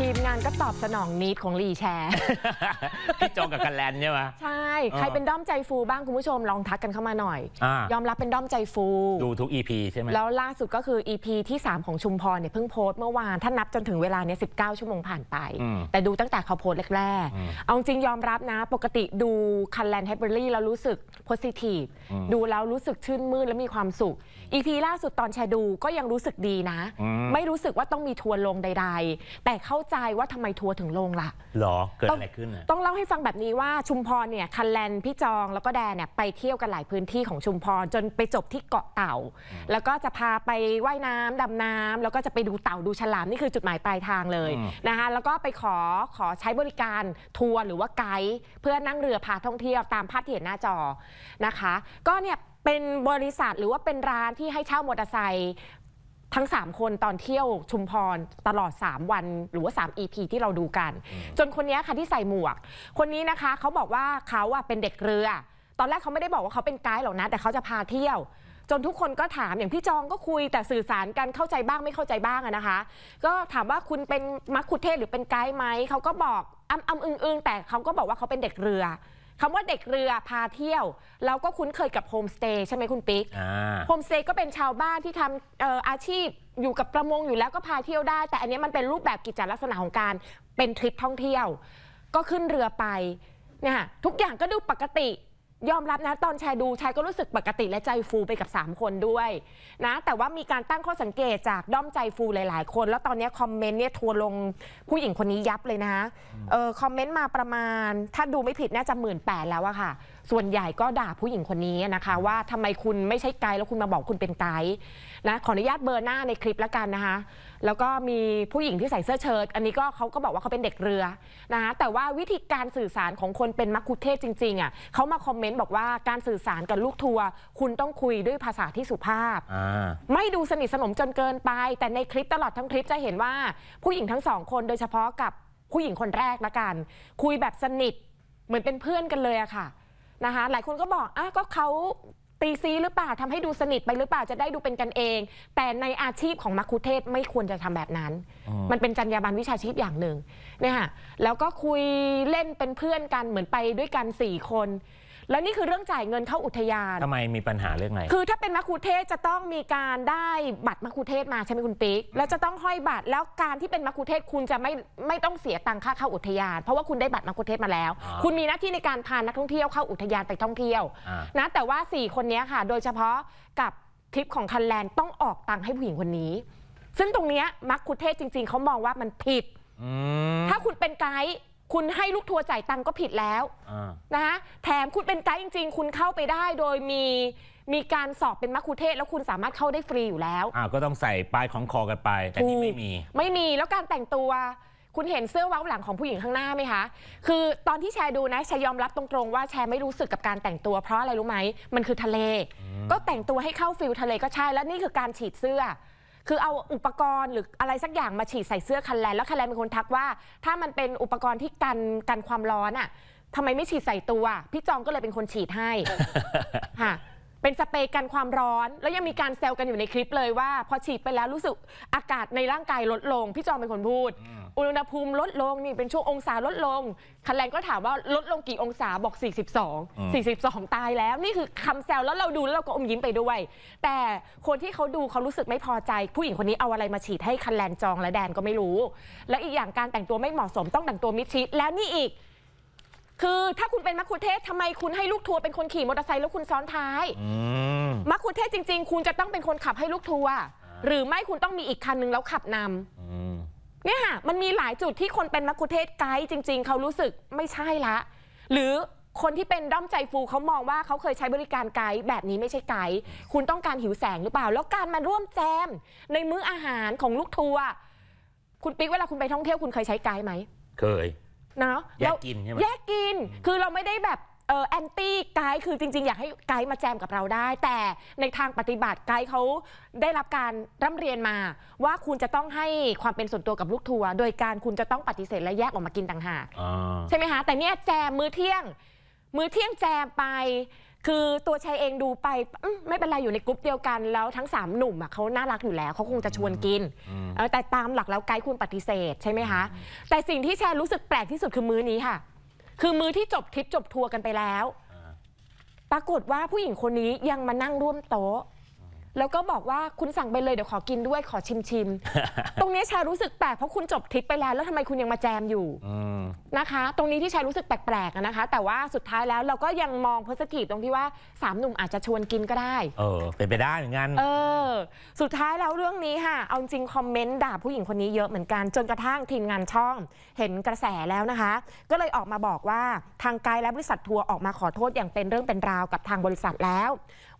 ทีมงานก็ตอบสนองนิดของลีแชร์พี่จองกับกันแลนใช่ไหมใช่ใครเป็นด้อมใจฟูบ้างคุณผู้ชมลองทักกันเข้ามาหน่อย ยอมรับเป็นด้อมใจฟู ดูทุก EP ใช่ไหมแล้วล่าสุดก็คือ EP ที่ 3 ของชุมพรเนี่ยเพิ่งโพสต์เมื่อวานถ้านับจนถึงเวลาเนี่ยสิชั่วโมงผ่านไป แต่ดูตั้งแต่เขาโพสต์แรกๆ เอาจริงยอมรับนะปกติดูคันแลนแฮเบอรี่แล้วรู้สึกโพสิทีฟดูแล้วรู้สึกชื่นมื่นและมีความสุข EP ล่าสุดตอนแชร์ดูก็ยังรู้สึกดีนะ ไม่รู้สึกว่าต้องมีทัว์ลงใด ๆ แต่เข้าใจว่าทำไมทัวร์ถึงลงล่ะหรอเกิดอะไรขึ้น ต้องเล่าให้ฟังแบบนี้ว่าชุมพรเนี่ยคันแลนพี่จองแล้วก็แดนเนี่ยไปเที่ยวกันหลายพื้นที่ของชุมพรจนไปจบที่เกาะเต่า แล้วก็จะพาไปว่ายน้ำ ดำน้ำ แล้วก็จะไปดูเต่าดูฉลามนี่คือจุดหมายปลายทางเลยนะคะแล้วก็ไปขอขอใช้บริการทัวร์หรือว่าไกด์เพื่อนั่งเรือพาท่องเที่ยวตามภาพที่เห็นหน้าจอนะคะ ก็เนี่ยเป็นบริษัทหรือว่าเป็นร้านที่ให้เช่ามอเตอร์ไซค์ทั้ง 3 คนตอนเที่ยวชุมพรตลอด 3 วันหรือว่า3 EP ที่เราดูกัน จนคนนี้ค่ะที่ใส่หมวก คนนี้นะคะเขาบอกว่าเขาอะเป็นเด็กเรือ ตอนแรกเขาไม่ได้บอกว่าเขาเป็นไกด์หรอกนะแต่เขาจะพาเที่ยว จนทุกคนก็ถามอย่างพี่จองก็คุยแต่สื่อสารกันเข้าใจบ้างไม่เข้าใจบ้างนะคะ ก็ถามว่าคุณเป็นมัคคุเทศหรือเป็นไกด์ไหมเขาก็บอกอ้ำอ้ำอึ้งอึ้งแต่เขาก็บอกว่าเขาเป็นเด็กเรือคำว่าเด็กเรือพาเที่ยว เราก็คุ้นเคยกับโฮมสเตย์ใช่ไหมคุณปิ๊กโฮมสเตย์ก็เป็นชาวบ้านที่ทำอออาชีพอยู่กับประมง อยู่แล้วก็พาเที่ยวได้ แต่อันนี้มันเป็นรูปแบบกิจลักษณะของการเป็นทริปท่องเที่ยว ก็ขึ้นเรือไปเนี่ยทุกอย่างก็ดูปกติยอมรับนะ ตอนแชร์ดูชายก็รู้สึกปกติและใจฟูไปกับ 3 คนด้วยนะ แต่ว่ามีการตั้งข้อสังเกตจากด้อมใจฟูหลาย ๆ คน แล้วตอนนี้คอมเมนต์เนี่ยทัวลงผู้หญิงคนนี้ยับเลยนะเออคอมเมนต์มาประมาณ ถ้าดูไม่ผิดน่าจะหมื่นแปดแล้วอะค่ะส่วนใหญ่ก็ด่าผู้หญิงคนนี้นะคะ ว่าทำไมคุณไม่ใช่ไกด์แล้วคุณมาบอกคุณเป็นไกด์นะขออนุญาตเบอร์หน้าในคลิปแล้วกันนะคะ แล้วก็มีผู้หญิงที่ใส่เสื้อเชิ้ตอันนี้ก็เขาก็บอกว่าเขาเป็นเด็กเรือนะคะแต่ว่าวิธีการสื่อสารของคนเป็นมักคุเทศจริงๆอ่ะเขามาคอมเมนต์บอกว่าการสื่อสารกับลูกทัวร์คุณต้องคุยด้วยภาษาที่สุภาพไม่ดูสนิทสนมจนเกินไป แต่ในคลิปตลอดทั้งคลิปจะเห็นว่า ผู้หญิงทั้งสองคนโดยเฉพาะกับผู้หญิงคนแรกละกัน คุยแบบสนิทเหมือนเป็นเพื่อนกันเลยอะค่ะนะคะหลายคนก็บอกอ่ะก็เขาตีซีหรือเปล่าทำให้ดูสนิทไปหรือเปล่า จะได้ดูเป็นกันเอง แต่ในอาชีพของมักคุเทศ ไม่ควรจะทำแบบนั้น มันเป็นจรรยาบรรณวิชาชีพอย่างหนึ่งเนี่ยค่ะแล้วก็คุยเล่นเป็นเพื่อนกันเหมือนไปด้วยกัน 4 คนแล้วนี่คือเรื่องจ่ายเงินเข้าอุทยานทำไมมีปัญหาเรื่องไหนคือถ้าเป็นมะคุเทศจะต้องมีการได้บัตรมะคุเทศมาใช่ไหมคุณปิ๊ก แล้วจะต้องห้อยบัตร แล้วการที่เป็นมะคุเทศคุณจะไม่ไม่ต้องเสียตังค่าเข้าอุทยาน เพราะว่าคุณได้บัตรมะคุเทศมาแล้ว คุณมีหน้าที่ในการพานักท่องเที่ยวเข้าอุทยานไปท่องเที่ยว นะ แต่ว่า4คนนี้ค่ะ โดยเฉพาะกับทริปของคันแลนด์ต้องออกตังค์ให้ผู้หญิงคนนี้ ซึ่งตรงนี้มักคุเทศจริง ๆเขามองว่ามันผิดถ้าคุณเป็นไกด์คุณให้ลูกทัวร์จ่ายตังก็ผิดแล้วนะฮะแถมคุณเป็นไกด์จริง ๆ คุณเข้าไปได้โดยมี มีการสอบเป็นมัคคุเทศแล้วคุณสามารถเข้าได้ฟรีอยู่แล้วอ่าก็ต้องใส่ป้ายของคอกันไป แต่นี่ไม่มี ไม่มีแล้วการแต่งตัวคุณเห็นเสื้อเว้าหลังของผู้หญิงข้างหน้าไหมคะ คือตอนที่แชร์ดูนะแชร์ยอมรับตรงๆ ว่าแชร์ไม่รู้สึกกับการแต่งตัวเพราะอะไรรู้ไหม มันคือทะเล ก็แต่งตัวให้เข้าฟิลทะเลก็ใช่แล้วนี่คือการฉีดเสื้อคือเอาอุปกรณ์หรืออะไรสักอย่างมาฉีดใส่เสื้อคันแลนแล้วคันแลนเป็นคนทักว่า ถ้ามันเป็นอุปกรณ์ที่กันกันความร้อนอะ่ะทำไมไม่ฉีดใส่ตัว พี่จองก็เลยเป็นคนฉีดให้ค่ะเป็นสเปรย์กันความร้อน แล้วยังมีการแซลกันอยู่ในคลิปเลยว่า พอฉีดไปแล้วรู้สึกอากาศในร่างกายลดลง พี่จอมเป็นคนพูด อุณหภูมิลดลงนี่เป็นช่วงองศาลดลง คันแรงก็ถามว่าลดลงกี่องศาบอก 42 42 ตายแล้ว นี่คือคำแซลแล้วเราดูแล้วเราก็อมยิ้มไปด้วย แต่คนที่เขาดูเขารู้สึกไม่พอใจ ผู้หญิงคนนี้เอาอะไรมาฉีด ให้คันแรงจองและแดนก็ไม่รู้ และอีกอย่างการแต่งตัวไม่เหมาะสมต้องแต่งตัวมิดชิดแล้วนี่อีกคือถ้าคุณเป็นมัคคุเทศทำไมคุณให้ลูกทัวร์เป็นคนขี่มอเตอร์ไซค์แล้วคุณซ้อนท้าย มัคคุเทศจริงๆ คุณจะต้องเป็นคนขับให้ลูกทัวร์หรือไม่คุณต้องมีอีกคันหนึงแล้วขับนำาเนี่ยค่ะมันมีหลายจุดที่คนเป็นมัคคุเทศไกด์จริงๆ เขารู้สึกไม่ใช่ละ หรือคนที่เป็นด้อมใจฟูเขามองว่าเขาเคยใช้บริการไกด์แบบนี้ไม่ใช่ไกด์คุณต้องการหิวแสงหรือเปล่า แล้วการมาร่วมแจมในมื้ออาหารของลูกทัวร์คุณปิ๊กเวลาคุณไปท่องเที่ยวคุณเคยใช้ไกด์ไหมเคยนะแยกกินใช่ไหมแยกกินคือเราไม่ได้แบบเออแอนตี้ไกด์คือจริง ๆ อยากให้ไกด์มาแจมกับเราได้ แต่ในทางปฏิบัติไกด์เขาได้รับการร่ำเรียนมาว่าคุณจะต้องให้ความเป็นส่วนตัวกับลูกทัวร์โดยการคุณจะต้องปฏิเสธและแยกออกมากินต่างหากใช่ไหมคะแต่เนี้ยแจมมื้อเที่ยง มื้อเที่ยงแจมไปคือตัวชายเองดูไปไม่เป็นไรอยู่ในกลุ่มเดียวกันแล้วทั้ง 3 หนุ่มอะเขาน่ารักอยู่แล้ว เขาคงจะชวนกินแต่ตามหลักแล้วไกด์คุณปฏิเสธใช่ไหมคะแต่สิ่งที่แชร์รู้สึกแปลกที่สุดคือมื้อนี้ค่ะ คือมื้อที่จบทริปจบทัวร์กันไปแล้ว ปรากฏว่าผู้หญิงคนนี้ยังมานั่งร่วมโต๊ะแล้วก็บอกว่าคุณสั่งไปเลยเดี๋ยวขอกินด้วยขอชิมชิม ตรงนี้ชารู้สึกแปลกเพราะคุณจบทริปไปแล้ว แล้วทำไมคุณยังมาแจมอยู่นะคะ ตรงนี้ที่ชารู้สึกแปลกๆนะคะ แต่ว่าสุดท้ายแล้วเราก็ยังมองโพสติทีฟตรงที่ว่าสามหนุ่มอาจจะชวนกินก็ได้เออเป็นไปได้เหมือนกันเออสุดท้ายแล้วเรื่องนี้ค่ะ เอาจริงคอมเมนต์ด่าผู้หญิงคนนี้เยอะเหมือนกันจนกระทั่งทีมงานช่อง เห็นกระแสแล้วนะคะ ก็เลยออกมาบอกว่าทางไกด์และบริษัททัวร์ออกมาขอโทษอย่างเป็นเรื่องเป็นราวกับทางบริษัทแล้ว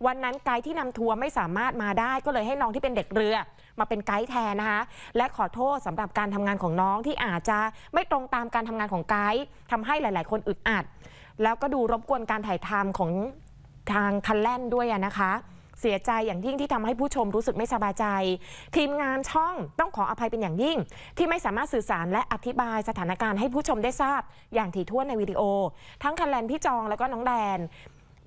วันนั้นไกด์ที่นำทัวร์ไม่สามารถารถมาได้ก็เลยให้น้องที่เป็นเด็กเรือมาเป็นไกด์แทนนะคะและขอโทษสำหรับการทำงานของน้องที่อาจจะไม่ตรงตามการทำงานของไกด์ทำให้หลาย ๆ คนอึดอัด แล้วก็ดูรบกวนการถ่ายทำของทางคันแล่นด้วยนะคะ เสียใจอย่างยิ่งที่ทำให้ผู้ชมรู้สึกไม่สบายใจ ทีมงานช่องต้องขออภัยเป็นอย่างยิ่ง ที่ไม่สามารถสื่อสารและอธิบายสถานการณ์ให้ผู้ชมได้ทราบ อย่างถี่ถ้วนในวิดีโอ ทั้งคันแลนพี่จองแล้วก็น้องแดน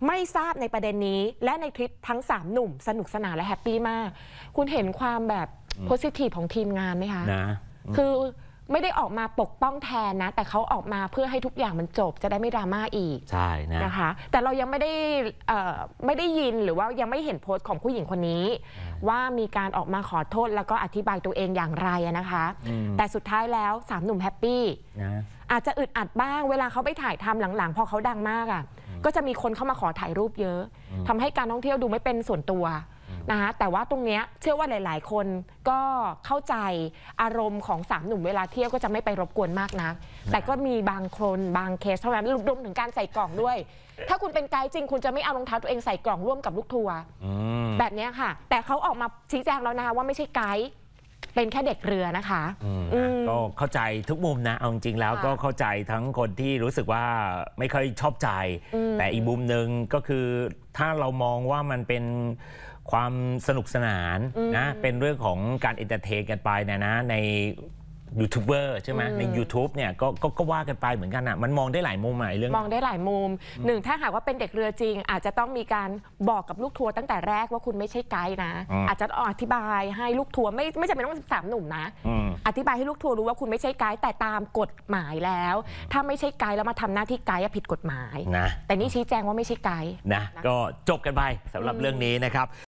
ไม่ทราบในประเด็นนี้และในทริปทั้ง 3 หนุ่ม สนุกสนานและแฮปปี้มาก คุณเห็นความแบบโพสิทีฟของทีมงานไหมคะนะคือไม่ได้ออกมาปกป้องแทนนะ แต่เขาออกมาเพื่อให้ทุกอย่างมันจบ จะได้ไม่ดราม่าอีก ใช่นะนะคะ แต่เรายังไม่ได้ไม่ได้ยินหรือว่ายังไม่เห็นโพสต์ของผู้หญิงคนนี้ ว่ามีการออกมาขอโทษแล้วก็อธิบายตัวเองอย่างไรนะคะ แต่สุดท้ายแล้วสามหนุ่มแฮปปี้อาจจะอึดอัดบ้าง เวลาเขาไปถ่ายทำหลังๆพอเขาดังมากอะ่ะก็จะมีคนเข้ามาขอถ่ายรูปเยอะ ทำให้การท่องเที่ยวดูไม่เป็นส่วนตัวนะคะแต่ว่าตรงเนี้ยเชื่อว่าหลาย ๆ คนก็เข้าใจอารมณ์ของสามหนุ่มเวลาเที่ยวก็จะไม่ไปรบกวนมากนะักแต่ก็มีบางคนบางเคสเท่านั้นรวมถึงการใส่กล่องด้วย ถ้าคุณเป็นไกด์จริง คุณจะไม่เอารองเท้าตัวเองใส่กล่องร่วมกับลูกทัวร์แบบนี้ค่ะ แต่เขาออกมาชี้แจงแล้วนะคะว่าไม่ใช่ไกด์เป็นแค่เด็กเรือนะคะอืมก็เข้าใจทุกมุมนะ เอาจริงแล้วก็เข้าใจทั้งคนที่รู้สึกว่าไม่ค่อยชอบใจ แต่อีกมุมหนึ่งก็คือถ้าเรามองว่ามันเป็นความสนุกสนานนะเป็นเรื่องของการอินเตอร์เทนกันไปนะนะ ในยูทูบเบอร์ใช่ไหมใน YouTube เนี่ยกก็ก็ว่ากันไปเหมือนกันอ่ะ มันมองได้หลายมุมหมายเรื่องมองได้หลายมุมหนึ่งถ้าหากว่าเป็นเด็กเรือจริง อาจจะต้องมีการบอกกับลูกทัวร์ตั้งแต่แรกว่าคุณไม่ใช่ไกด์นะ อาจจะอธิบายให้ลูกทัวร์ไม่ไม่จำเป็นต้องสามหนุ่มนะ อธิบายให้ลูกทัวร์รู้ว่าคุณไม่ใช่ไกด์แต่ตามกฎหมายแล้ว ถ้าไม่ใช่ไกด์แล้วมาทำหน้าที่ไกด์ผิดกฎหมายนะ แต่นี่ชี้แจงว่าไม่ใช่ไกด์นะ ก็จบกันไปสำหรับเรื่องนี้นะครับ